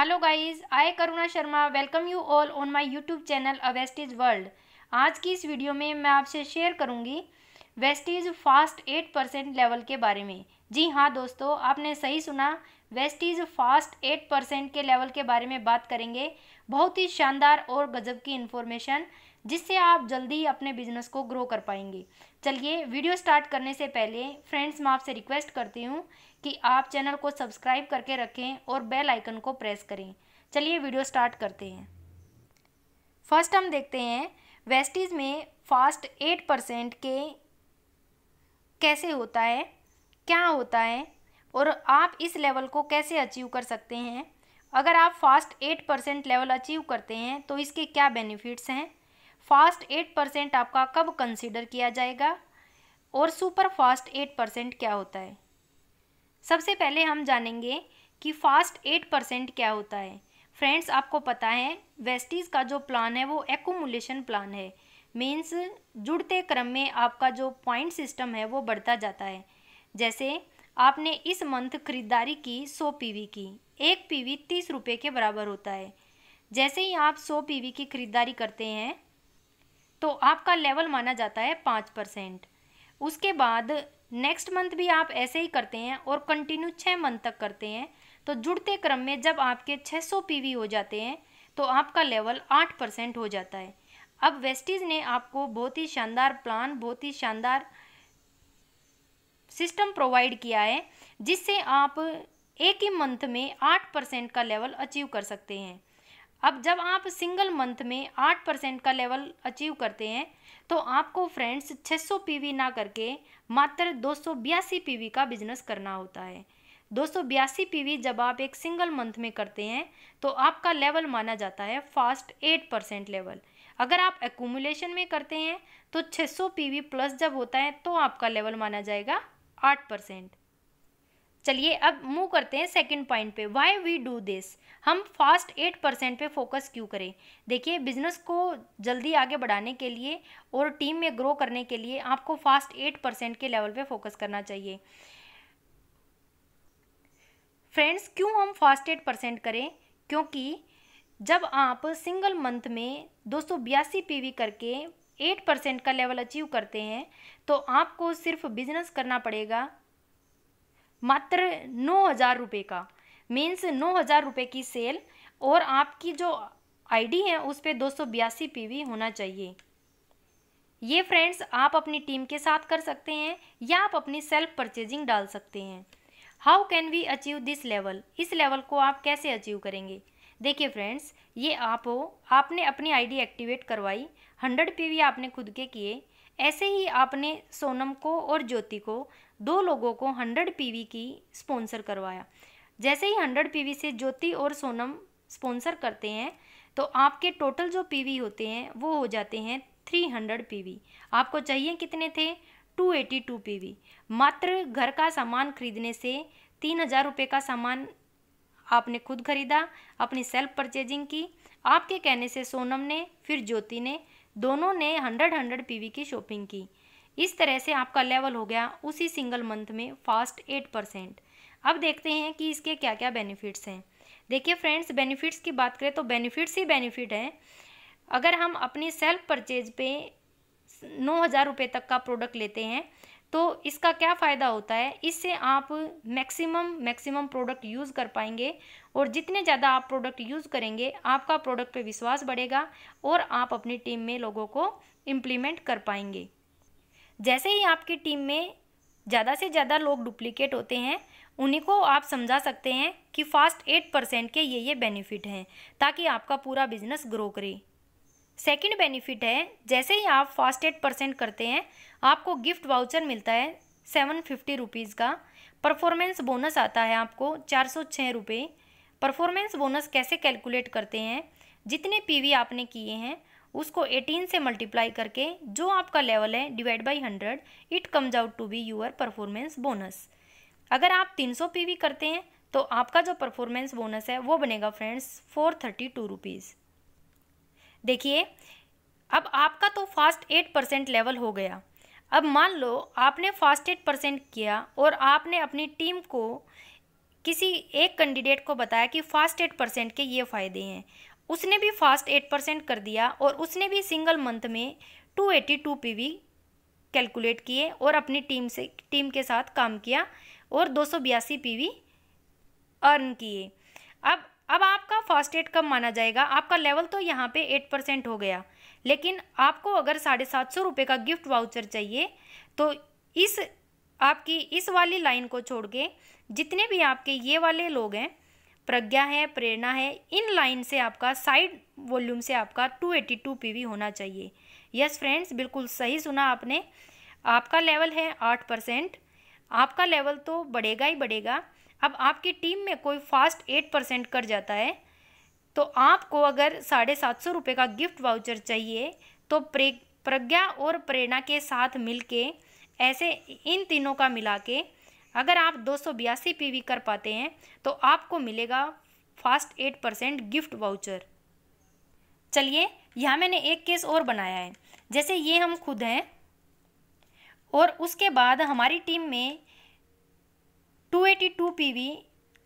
hello guys I Karuna Sharma welcome you all on my YouTube channel uh Vestige world आज की इस video में मैं आपसे शेयर करूंगी Vestige fast eight percent level के बारे में जी हाँ दोस्तों आपने सही सुना वेस्टिज फास्ट एट परसेंट के लेवल के बारे में बात करेंगे बहुत ही शानदार और गजब की इन्फॉर्मेशन जिससे आप जल्दी अपने बिजनेस को ग्रो कर पाएंगे चलिए वीडियो स्टार्ट करने से पहले फ्रेंड्स मैं आपसे रिक्वेस्ट करती हूँ कि आप चैनल को सब्सक्राइब करके रखें और बेल आइकन को प्रेस करें चलिए वीडियो स्टार्ट करते हैं फर्स्ट हम देखते हैं वेस्टीज़ में फास्ट एट परसेंट के कैसे होता है क्या होता है और आप इस लेवल को कैसे अचीव कर सकते हैं अगर आप fast eight percent level achieve करते हैं तो इसके क्या बेनिफिट्स हैं फास्ट एट परसेंट आपका कब कंसिडर किया जाएगा और सुपर फास्ट एट परसेंट क्या होता है सबसे पहले हम जानेंगे कि फास्ट एट परसेंट क्या होता है फ्रेंड्स आपको पता है वेस्टीज़ का जो प्लान है वो एकोमुलेशन प्लान है मीन्स जुड़ते क्रम में आपका जो पॉइंट सिस्टम है वो बढ़ता जाता है जैसे आपने इस मंथ खरीदारी की सौ पीवी की एक पीवी तीस रुपये के बराबर होता है जैसे ही आप सौ पीवी की खरीदारी करते हैं तो आपका लेवल माना जाता है पाँच परसेंट उसके बाद नेक्स्ट मंथ भी आप ऐसे ही करते हैं और कंटिन्यू छः मंथ तक करते हैं तो जुड़ते क्रम में जब आपके 600 पीवी हो जाते हैं तो आपका लेवल आठ परसेंट हो जाता है अब वेस्टीज ने आपको बहुत ही शानदार प्लान बहुत ही शानदार सिस्टम प्रोवाइड किया है जिससे आप एक ही मंथ में आठ परसेंट का लेवल अचीव कर सकते हैं अब जब आप सिंगल मंथ में आठ परसेंट का लेवल अचीव करते हैं तो आपको फ्रेंड्स 600 वी ना करके मात्र दो सौ पीवी का बिजनेस करना होता है दो सौ पीवी जब आप एक सिंगल मंथ में करते हैं तो आपका लेवल माना जाता है फास्ट एट परसेंट लेवल अगर आप एकूमुलेशन में करते हैं तो 600 वी प्लस जब होता है तो आपका लेवल माना जाएगा आठ परसेंट चलिए अब मूव करते हैं सेकंड पॉइंट पे वाई वी डू दिस हम फास्ट एट परसेंट पे फोकस क्यों करें देखिए बिजनेस को जल्दी आगे बढ़ाने के लिए और टीम में ग्रो करने के लिए आपको फास्ट एट परसेंट के लेवल पे फोकस करना चाहिए फ्रेंड्स क्यों हम फास्ट एट परसेंट करें क्योंकि जब आप सिंगल मंथ में दो सौ बयासी पी करके एट परसेंट का लेवल अचीव करते हैं तो आपको सिर्फ बिजनेस करना पड़ेगा मात्र नौ हज़ार रुपये का मीन्स नौ हज़ार रुपये की सेल और आपकी जो आईडी है उस पर दो सौ बयासी पी होना चाहिए ये फ्रेंड्स आप अपनी टीम के साथ कर सकते हैं या आप अपनी सेल्फ परचेजिंग डाल सकते हैं how can we achieve this level इस लेवल को आप कैसे अचीव करेंगे देखिए फ्रेंड्स ये आप हो आपने अपनी आईडी एक्टिवेट करवाई हंड्रेड पीवी आपने खुद के किए ऐसे ही आपने सोनम को और ज्योति को दो लोगों को हंड्रेड पीवी की स्पॉन्सर करवाया जैसे ही हंड्रेड पीवी से ज्योति और सोनम स्पॉन्सर करते हैं तो आपके टोटल जो पीवी होते हैं वो हो जाते हैं थ्री हंड्रेड पीवी आपको चाहिए कितने थे टू एटी टू पीवी मात्र घर का सामान खरीदने से तीन हज़ार रुपये का सामान आपने खुद खरीदा अपनी सेल्फ परचेजिंग की आपके कहने से सोनम ने फिर ज्योति ने दोनों ने हंड्रेड हंड्रेड पीवी की शॉपिंग की इस तरह से आपका लेवल हो गया उसी सिंगल मंथ में फास्ट एट परसेंट अब देखते हैं कि इसके क्या क्या बेनिफिट्स हैं देखिए फ्रेंड्स बेनिफिट्स की बात करें तो बेनिफिट्स ही बेनिफिट हैं अगर हम अपनी सेल्फ परचेज पे नौ हज़ार रुपये तक का प्रोडक्ट लेते हैं तो इसका क्या फ़ायदा होता है इससे आप मैक्सिमम मैक्सिमम प्रोडक्ट यूज़ कर पाएंगे और जितने ज़्यादा आप प्रोडक्ट यूज़ करेंगे आपका प्रोडक्ट पे विश्वास बढ़ेगा और आप अपनी टीम में लोगों को इम्प्लीमेंट कर पाएंगे जैसे ही आपकी टीम में ज़्यादा से ज़्यादा लोग डुप्लीकेट होते हैं उन्हीं को आप समझा सकते हैं कि फास्ट एट परसेंट के ये ये बेनिफिट हैं ताकि आपका पूरा बिजनेस ग्रो करे सेकंड बेनिफिट है जैसे ही आप फास्ट एट परसेंट करते हैं आपको गिफ्ट वाउचर मिलता है सेवन फिफ्टी रुपीज़ का परफॉर्मेंस बोनस आता है आपको चार सौ छः रुपये परफॉर्मेंस बोनस कैसे कैलकुलेट करते हैं जितने पीवी आपने किए हैं उसको एटीन से मल्टीप्लाई करके जो आपका लेवल है divide by hundred it comes out to be your performance bonus अगर आप 300 पीवी करते हैं तो आपका जो परफॉर्मेंस बोनस है वो बनेगा friends four thirty two rupees देखिए अब आपका तो फास्ट एट परसेंट लेवल हो गया अब मान लो आपने फास्ट एड परसेंट किया और आपने अपनी टीम को किसी एक कैंडिडेट को बताया कि फास्ट एट परसेंट के ये फ़ायदे हैं उसने भी फास्ट एट परसेंट कर दिया और उसने भी सिंगल मंथ में two eighty two P V calculate किए और अपनी टीम से टीम के साथ काम किया और दो सौ बयासी पी वी अर्न किए अब अब आपका फास्ट एड कब माना जाएगा आपका लेवल तो यहाँ पे एट परसेंट हो गया लेकिन आपको अगर साढ़े सात सौ रुपये का गिफ्ट वाउचर चाहिए तो इस आपकी इस वाली लाइन को छोड़ के जितने भी आपके ये वाले लोग हैं प्रज्ञा है प्रेरणा है इन लाइन से आपका साइड वॉल्यूम से आपका 282 वी होना चाहिए यस फ्रेंड्स बिल्कुल सही सुना आपने आपका लेवल है आठ परसेंट आपका लेवल तो बढ़ेगा ही बढ़ेगा अब आपकी टीम में कोई फास्ट एट परसेंट कर जाता है तो आपको अगर साढ़े सात सौ रुपये का गिफ्ट वाउचर चाहिए तो प्रे प्रज्ञा और प्रेरणा के साथ मिलके ऐसे इन तीनों का मिला के अगर आप दो सौ बयासी पी कर पाते हैं तो आपको मिलेगा fast eight percent gift voucher चलिए यहाँ मैंने एक केस और बनाया है जैसे ये हम खुद हैं और उसके बाद हमारी टीम में 282 पीवी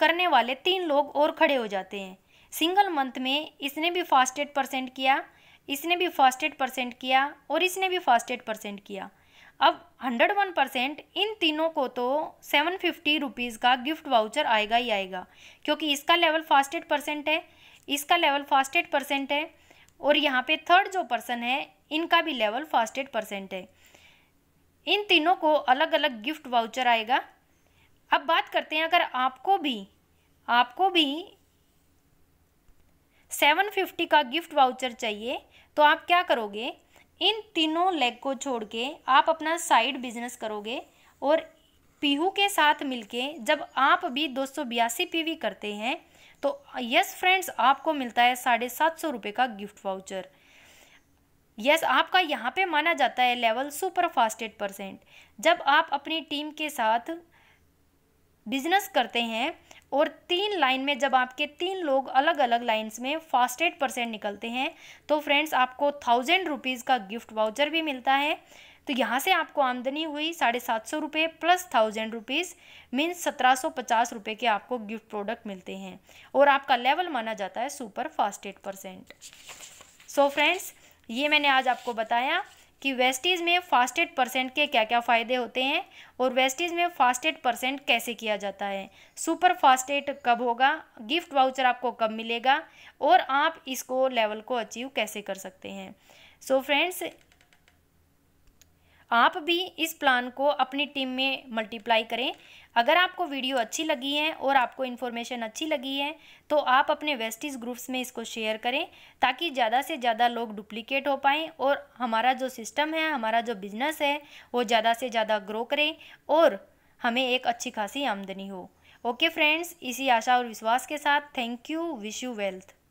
करने वाले तीन लोग और खड़े हो जाते हैं सिंगल मंथ में इसने भी फास्ट एट परसेंट किया इसने भी फास्ट एट परसेंट किया और इसने भी फास्ट एट परसेंट किया अब हंड्रेड वन परसेंट इन तीनों को तो सेवन फिफ्टी रुपीज़ का गिफ्ट वाउचर आएगा ही आएगा क्योंकि इसका लेवल फास्ट एट परसेंट है इसका लेवल फास्ट एट परसेंट है और यहाँ पे थर्ड जो पर्सन है इनका भी लेवल फास्ट एट परसेंट है इन तीनों को अलग अलग गिफ्ट वाउचर आएगा अब बात करते हैं अगर आपको भी आपको भी सेवन फिफ्टी का गिफ्ट वाउचर चाहिए तो आप क्या करोगे इन तीनों लेग को छोड़ के आप अपना साइड बिजनेस करोगे और पीहू के साथ मिलके जब आप भी दो सौ बयासी पी करते हैं तो यस फ्रेंड्स आपको मिलता है साढ़े सात सौ रुपये का गिफ्ट वाउचर यस आपका यहाँ पे माना जाता है लेवल सुपर फास्टेड परसेंट जब आप अपनी टीम के साथ बिजनेस करते हैं और तीन लाइन में जब आपके तीन लोग अलग अलग लाइंस में फास्ट एट परसेंट निकलते हैं तो फ्रेंड्स आपको थाउजेंड रुपीज़ का गिफ्ट वाउचर भी मिलता है तो यहाँ से आपको आमदनी हुई साढ़े सात सौ रुपये प्लस थाउजेंड रुपीज़ मीन्स सत्रह सौ पचास रुपये के आपको गिफ्ट प्रोडक्ट मिलते हैं और आपका लेवल माना जाता है super fast eight percent so friends ये मैंने आज आपको बताया कि वेस्टीज़ में फास्टेड परसेंट के क्या क्या फ़ायदे होते हैं और वेस्टीज़ में फास्टेड परसेंट कैसे किया जाता है सुपर फास्टेड कब होगा गिफ्ट वाउचर आपको कब मिलेगा और आप इसको लेवल को अचीव कैसे कर सकते हैं सो so फ्रेंड्स आप भी इस प्लान को अपनी टीम में मल्टीप्लाई करें अगर आपको वीडियो अच्छी लगी है और आपको इन्फॉर्मेशन अच्छी लगी है तो आप अपने वेस्टिज ग्रुप्स में इसको शेयर करें ताकि ज़्यादा से ज़्यादा लोग डुप्लीकेट हो पाएँ और हमारा जो सिस्टम है हमारा जो बिज़नेस है वो ज़्यादा से ज़्यादा ग्रो करें और हमें एक अच्छी खासी आमदनी हो ओके फ्रेंड्स इसी आशा और विश्वास के साथ thank you wish you wealth